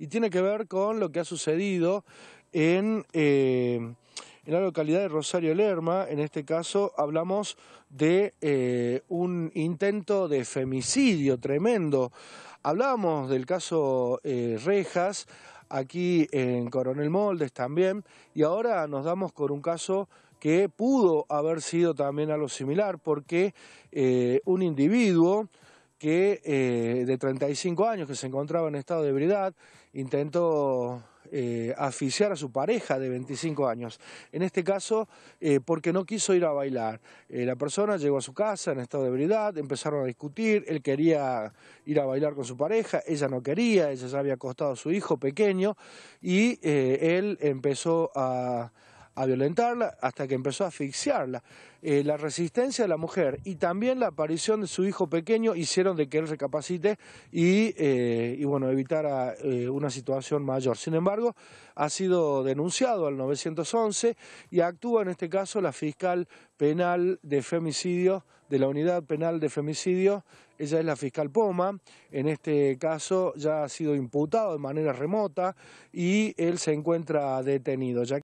y tiene que ver con lo que ha sucedido en, eh, en la localidad de Rosario Lerma. En este caso hablamos de eh, un intento de femicidio tremendo. Hablamos del caso eh, Rejas, aquí en Coronel Moldes también, y ahora nos damos con un caso que pudo haber sido también algo similar, porque un individuo que eh, de 35 años, que se encontraba en estado de ebriedad, intentó eh, asfixiar a su pareja de 25 años. En este caso, eh, porque no quiso ir a bailar. la persona llegó a su casa en estado de ebriedad, empezaron a discutir, él quería ir a bailar con su pareja, ella no quería, ella ya había acostado a su hijo pequeño y él empezó a a violentarla hasta que empezó a asfixiarla. Eh, la resistencia de la mujer y también la aparición de su hijo pequeño hicieron de que él recapacite y, eh, bueno, evitara eh, una situación mayor. Sin embargo, ha sido denunciado al 911 y actúa en este caso la fiscal penal de femicidio de la Unidad Penal de Femicidio. Ella es la fiscal Poma. En este caso ya ha sido imputado de manera remota y él se encuentra detenido.